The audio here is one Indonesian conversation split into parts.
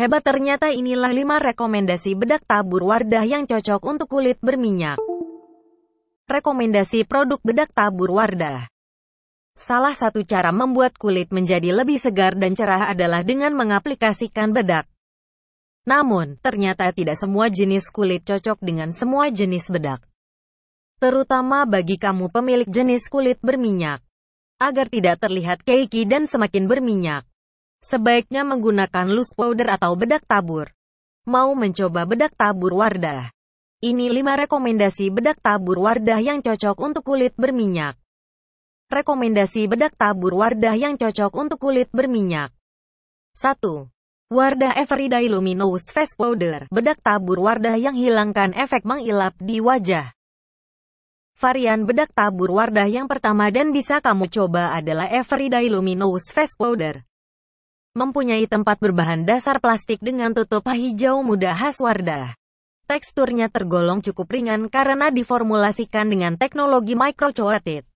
Hebat ternyata inilah 5 rekomendasi bedak tabur Wardah yang cocok untuk kulit berminyak. Rekomendasi produk bedak tabur Wardah Salah satu cara membuat kulit menjadi lebih segar dan cerah adalah dengan mengaplikasikan bedak. Namun, ternyata tidak semua jenis kulit cocok dengan semua jenis bedak. Terutama bagi kamu pemilik jenis kulit berminyak. Agar tidak terlihat keiki dan semakin berminyak. Sebaiknya menggunakan loose powder atau bedak tabur. Mau mencoba bedak tabur Wardah? Ini 5 rekomendasi bedak tabur Wardah yang cocok untuk kulit berminyak. Rekomendasi bedak tabur Wardah yang cocok untuk kulit berminyak. 1. Wardah Everyday Luminous Face Powder Bedak tabur Wardah yang hilangkan efek mengilap di wajah. Varian bedak tabur Wardah yang pertama dan bisa kamu coba adalah Everyday Luminous Face Powder mempunyai tempat berbahan dasar plastik dengan tutup hijau muda khas Wardah. Teksturnya tergolong cukup ringan karena diformulasikan dengan teknologi microchoated.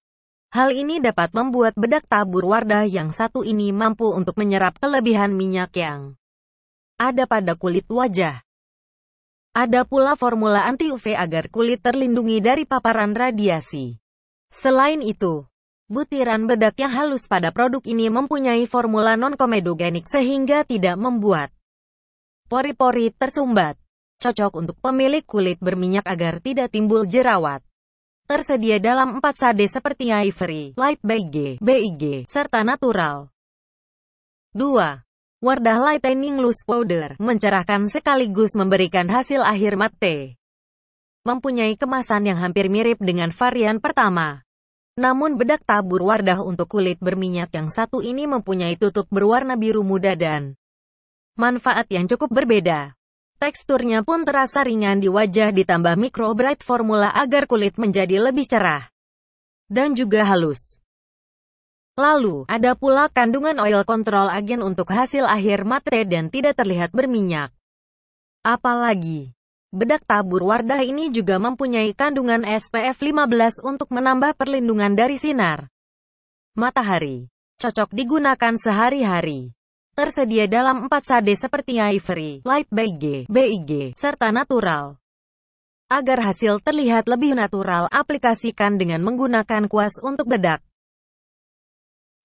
Hal ini dapat membuat bedak tabur Wardah yang satu ini mampu untuk menyerap kelebihan minyak yang ada pada kulit wajah. Ada pula formula anti-UV agar kulit terlindungi dari paparan radiasi. Selain itu, Butiran bedak yang halus pada produk ini mempunyai formula non-komedogenik sehingga tidak membuat pori-pori tersumbat. Cocok untuk pemilik kulit berminyak agar tidak timbul jerawat. Tersedia dalam 4 sade seperti Ivory, Light BG, BIG, serta Natural. 2. Wardah Lightening Loose Powder, mencerahkan sekaligus memberikan hasil akhir matte. Mempunyai kemasan yang hampir mirip dengan varian pertama. Namun bedak tabur wardah untuk kulit berminyak yang satu ini mempunyai tutup berwarna biru muda dan manfaat yang cukup berbeda. Teksturnya pun terasa ringan di wajah ditambah micro bright formula agar kulit menjadi lebih cerah dan juga halus. Lalu, ada pula kandungan oil control agen untuk hasil akhir matre dan tidak terlihat berminyak. Apalagi, Bedak tabur wardah ini juga mempunyai kandungan SPF 15 untuk menambah perlindungan dari sinar matahari. Cocok digunakan sehari-hari. Tersedia dalam 4 sade seperti Ivory, Light BG, BIG, serta Natural. Agar hasil terlihat lebih natural, aplikasikan dengan menggunakan kuas untuk bedak.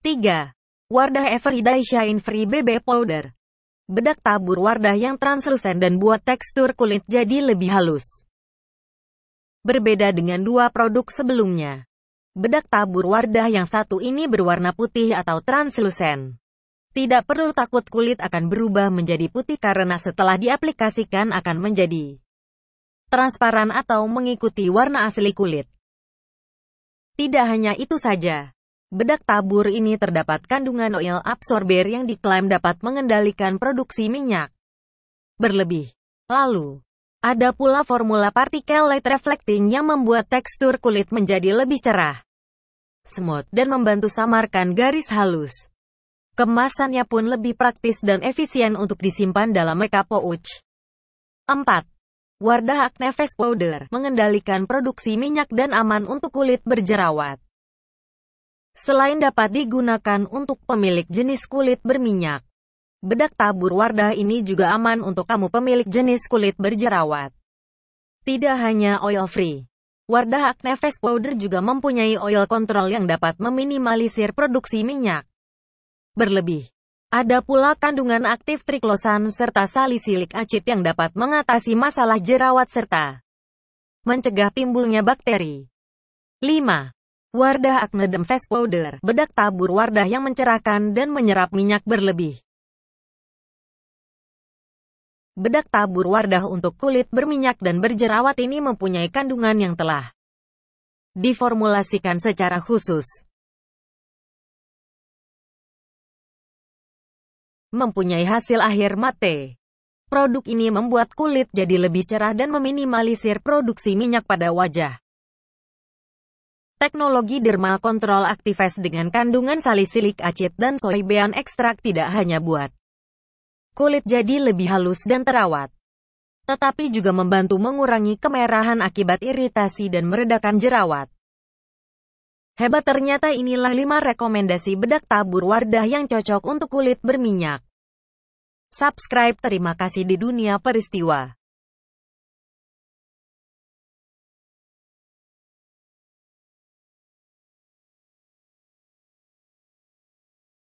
3. Wardah Everyday Shine Free BB Powder bedak tabur wardah yang translusen dan buat tekstur kulit jadi lebih halus. Berbeda dengan dua produk sebelumnya. Bedak tabur wardah yang satu ini berwarna putih atau translusen. Tidak perlu takut kulit akan berubah menjadi putih karena setelah diaplikasikan akan menjadi transparan atau mengikuti warna asli kulit. Tidak hanya itu saja, Bedak tabur ini terdapat kandungan oil absorber yang diklaim dapat mengendalikan produksi minyak berlebih. Lalu, ada pula formula partikel light reflecting yang membuat tekstur kulit menjadi lebih cerah, smooth, dan membantu samarkan garis halus. Kemasannya pun lebih praktis dan efisien untuk disimpan dalam makeup pouch. 4. Wardah Acne Face Powder mengendalikan produksi minyak dan aman untuk kulit berjerawat selain dapat digunakan untuk pemilik jenis kulit berminyak. Bedak tabur wardah ini juga aman untuk kamu pemilik jenis kulit berjerawat. Tidak hanya oil free, Wardah Acne Face Powder juga mempunyai oil control yang dapat meminimalisir produksi minyak. Berlebih, ada pula kandungan aktif triklosan serta salisilik acid yang dapat mengatasi masalah jerawat serta mencegah timbulnya bakteri. 5. Wardah acne dem face powder, bedak tabur wardah yang mencerahkan dan menyerap minyak berlebih. Bedak tabur wardah untuk kulit berminyak dan berjerawat ini mempunyai kandungan yang telah diformulasikan secara khusus. Mempunyai hasil akhir mate. Produk ini membuat kulit jadi lebih cerah dan meminimalisir produksi minyak pada wajah. Teknologi dermal kontrol aktives dengan kandungan salicylic acid dan soybean ekstrak tidak hanya buat kulit jadi lebih halus dan terawat, tetapi juga membantu mengurangi kemerahan akibat iritasi dan meredakan jerawat. Hebat ternyata inilah 5 rekomendasi bedak tabur Wardah yang cocok untuk kulit berminyak. Subscribe terima kasih di dunia peristiwa.